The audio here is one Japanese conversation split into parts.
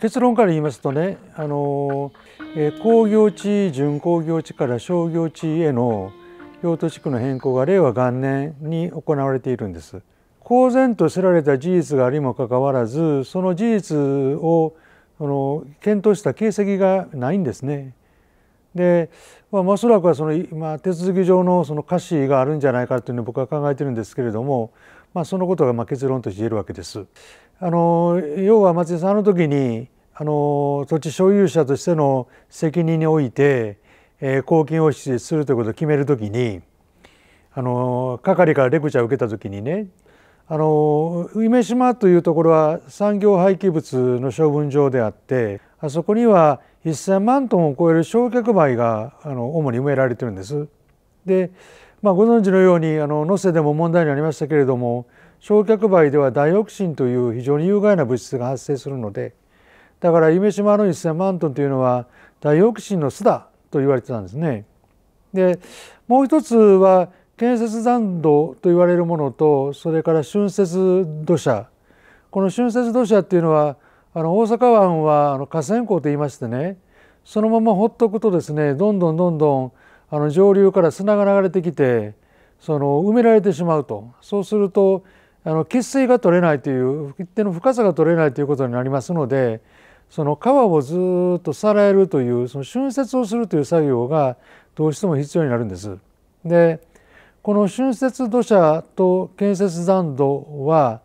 結論から言いますとねあの、え工業地準工業地から商業地への用途地区の変更が令和元年に行われているんです。公然と知られた事実がありもかかわらずその事実をその検討した形跡がないんですね。で、まあ、おそらくはその、まあ、手続き上のその瑕疵があるんじゃないかというのを僕は考えてるんですけれども、まあ、そのことがまあ結論として言えるわけです。あの要は松井さんあの時にあの土地所有者としての責任において、えー、公金を支持するということを決める時にあの係からレクチャーを受けた時にねあの梅島というところは産業廃棄物の処分場であってあそこには1,000万トンを超える焼却灰があの主に埋められてるんです。でまあ、ご存知のようにあの能勢でも問題になりましたけれども焼却灰ではダイオキシンという非常に有害な物質が発生するのでだから夢島の1,000万トンというのはダイオキシンの巣だと言われてたんですね。でもう一つは建設残土と言われるものとそれから浚渫土砂この浚渫土砂っていうのはあの大阪湾はあの河川港と言いましてねそのまま放っとくとですねどんどんどんどんあの上流から砂が流れてきてその埋められてしまうとそうするとあの血水が取れないという一定の深さが取れないということになりますのでその川をずっとさらえるというその浚渫をするという作業がどうしても必要になるんです。でこの浚渫土砂と建設残土は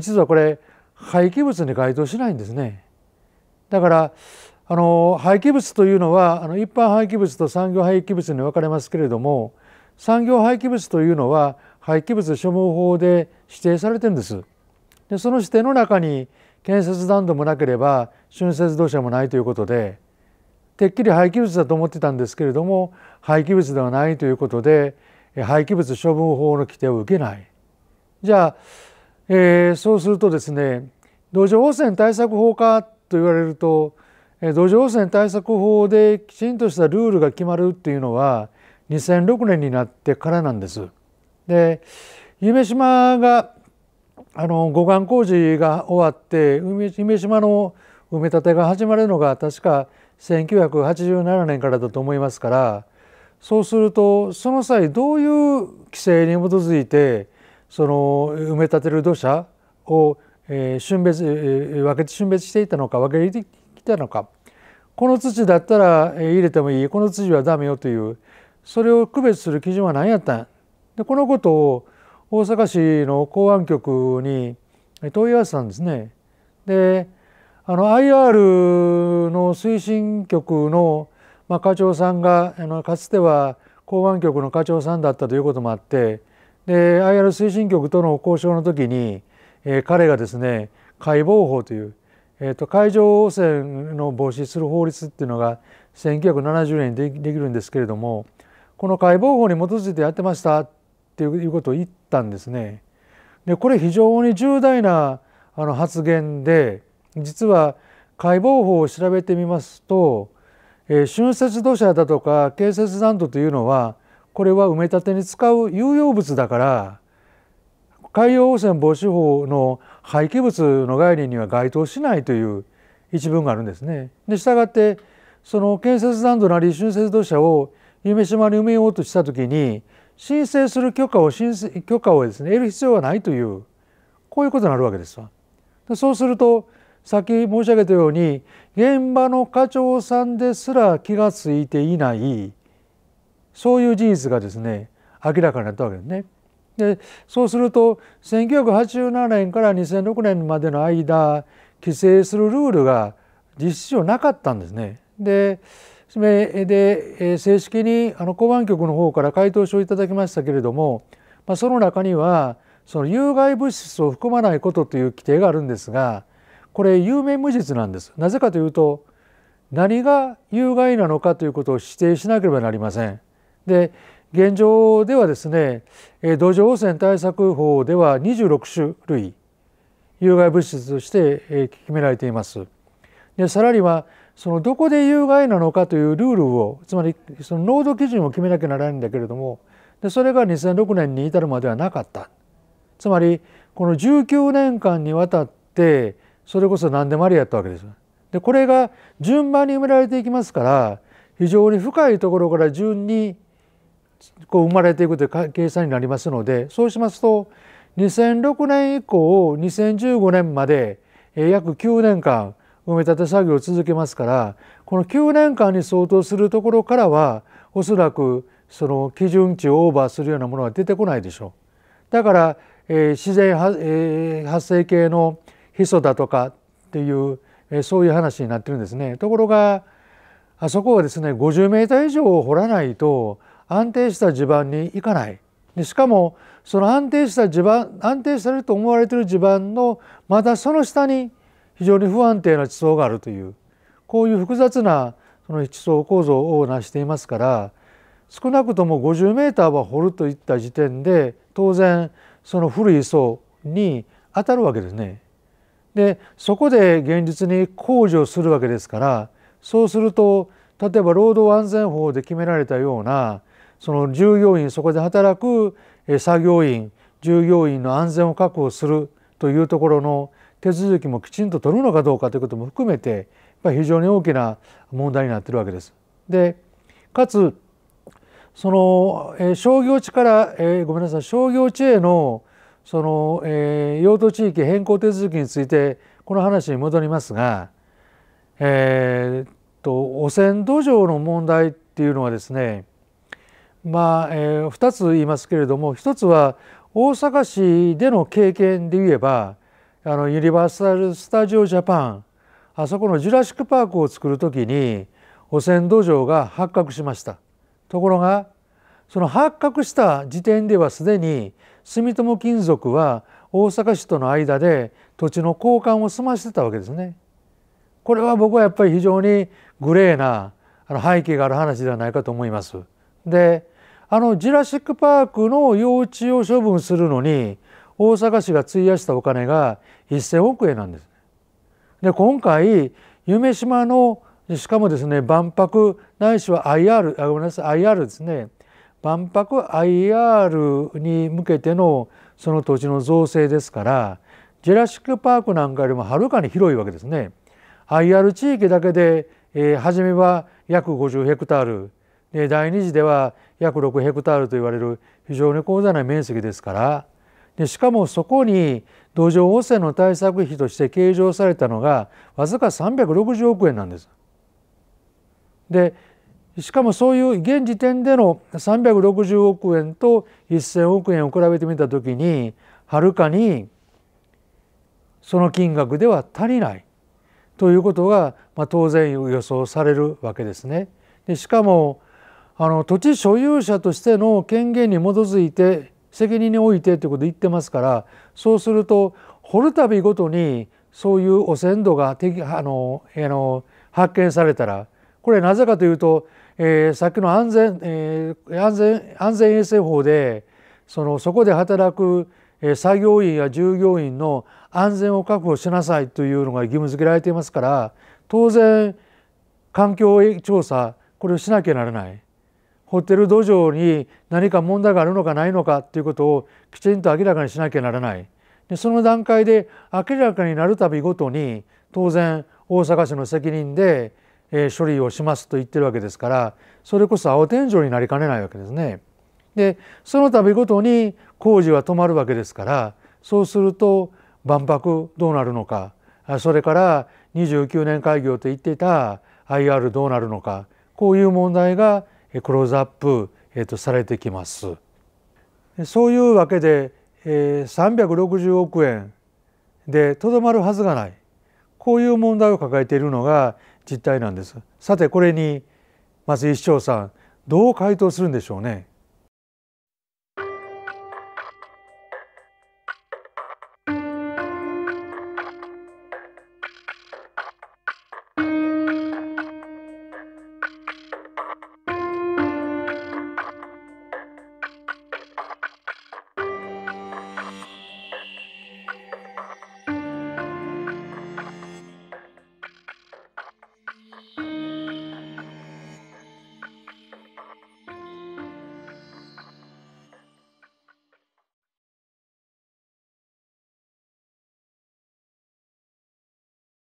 実はこれ廃棄物に該当しないんですね。だからあの廃棄物というのはあの一般廃棄物と産業廃棄物に分かれますけれども産業廃棄物というのは廃棄物処分法で指定されてるんです。でその指定の中に建設残土もなければ浚渫土砂もないということでてっきり廃棄物だと思ってたんですけれども廃棄物ではないということで廃棄物処分法の規定を受けない。じゃあ、えー、そうするとですね土壌汚染対策法かと言われると土壌汚染対策法できちんとしたルールが決まるっていうのは2006年になってからなんです。で夢島があの護岸工事が終わって夢島の埋め立てが始まるのが確か1987年からだと思いますからそうするとその際どういう規制に基づいてその埋め立てる土砂を、分別、分けて分別していたのか分けったのかこの土だったら入れてもいいこの土はダメよというそれを区別する基準は何やったんでこのことを大阪市の公安局に問い合わせたんですね。であの IR の推進局の、まあ、課長さんがあのかつては公安局の課長さんだったということもあってで IR 推進局との交渉の時に、えー、彼がですね解剖法というえーと、海上汚染の防止する法律っていうのが1970年にできるんですけれどもこの解剖法に基づいてやってましたっていうことを言ったんですね。でこれ非常に重大なあの発言で実は解剖法を調べてみますと、えー、浚渫土砂だとか建設残土というのはこれは埋め立てに使う有用物だから海洋汚染防止法の廃棄物の概念には該当しないという一文があるんですね。で従ってその建設残土なり浚渫土砂を夢島に埋めようとした時に申請する許可を申請許可をですね得る必要はないというこういうことになるわけですわ。そうするとさっき申し上げたように現場の課長さんですら気が付いていないそういう事実がですね明らかになったわけですね。でそうすると1987年から2006年までの間規制するルールが実施上なかったんですね。でで正式にあの公安局の方から回答書をいただきましたけれども、まあ、その中にはその有害物質を含まないことという規定があるんですがこれ有名無実なんです。なぜかというと何が有害なのかということを指定しなければなりません。で現状ではですね土壌汚染対策法では26種類有害物質として決められています。でさらにはそのどこで有害なのかというルールをつまりその濃度基準を決めなきゃならないんだけれどもでそれが2006年に至るまではなかったつまりこの19年間にわたってそれこそ何でもありやったわけです。でこれが順番に埋められていきますから非常に深いところから順にこう生まれていくという計算になりますのでそうしますと2006年以降2015年まで約9年間埋め立て作業を続けますからこの9年間に相当するところからはおそらくその基準値をオーバーするようなものは出てこないでしょう。だから、えー、自然発,、えー、発生系のヒ素だとかっていう、えー、そういう話になってるんですね。ところがあそこはですね50メーター以上掘らないと安定した地盤に行かないでしかもその安定した地盤安定されると思われている地盤のまたその下に非常に不安定な地層があるというこういう複雑なその地層構造を成していますから少なくとも50メーターは掘るといった時点で当然その古い層に当たるわけですね。でそこで現実に工事をするわけですからそうすると例えば労働安全法で決められたようなその従業員そこで働く作業員従業員の安全を確保するというところの手続きもきちんと取るのかどうかということも含めて非常に大きな問題になってるわけです。でかつその、え商業地から、えごめんなさい商業地へのその、え用途地域変更手続きについてこの話に戻りますが、えー、と汚染土壌の問題っていうのはですねまあ、えー、2つ言いますけれども1つは大阪市での経験で言えばあのユニバーサル・スタジオ・ジャパンあそこのジュラシック・パークを作る時に汚染土壌が発覚しましたところがその発覚した時点ではすでに住友金属は大阪市との間で土地の交換を済ませてたわけですね。これは僕はやっぱり非常にグレーなあの背景がある話ではないかと思います。であのジュラシック・パークの幼地を処分するのに大阪市が費やしたお金が1,000億円なんです。で今回夢島のしかもですね万博ないしは IR あごめんなさい IR ですね万博 IR に向けてのその土地の造成ですからジェラシック・パークなんかよりもはるかに広いわけですね。IR 地域だけで、えー、初めは約50ヘクタールで第2次では約6ヘクタールと言われる非常に広大な面積ですからでしかもそこに土壌汚染の対策費として計上されたのがわずか360億円なんです。でしかもそういう現時点での360億円と1,000億円を比べてみた時にはるかにその金額では足りないということが、まあ、当然予想されるわけですね。でしかもあの土地所有者としての権限に基づいて責任においてということ言ってますからそうすると掘るたびごとにそういう汚染土があのあの発見されたらこれなぜかというと、えー、さっきの安全,、えー、安全安全衛生法でそのそこで働く作業員や従業員の安全を確保しなさいというのが義務付けられていますから当然環境調査これをしなきゃならない。ホテル土壌に何か問題があるのかないのかということをきちんと明らかにしなきゃならない。でその段階で明らかになるたびごとに当然大阪市の責任で、えー、処理をしますと言ってるわけですからそれこそ青天井になりかねないわけですね。でその度ごとに工事は止まるわけですからそうすると万博どうなるのかそれから29年開業と言っていた IR どうなるのかこういう問題がクローズアップ、えとされてきます。そういうわけで、え360億円でとどまるはずがないこういう問題を抱えているのが実態なんです。さてこれに松井市長さんどう回答するんでしょうね。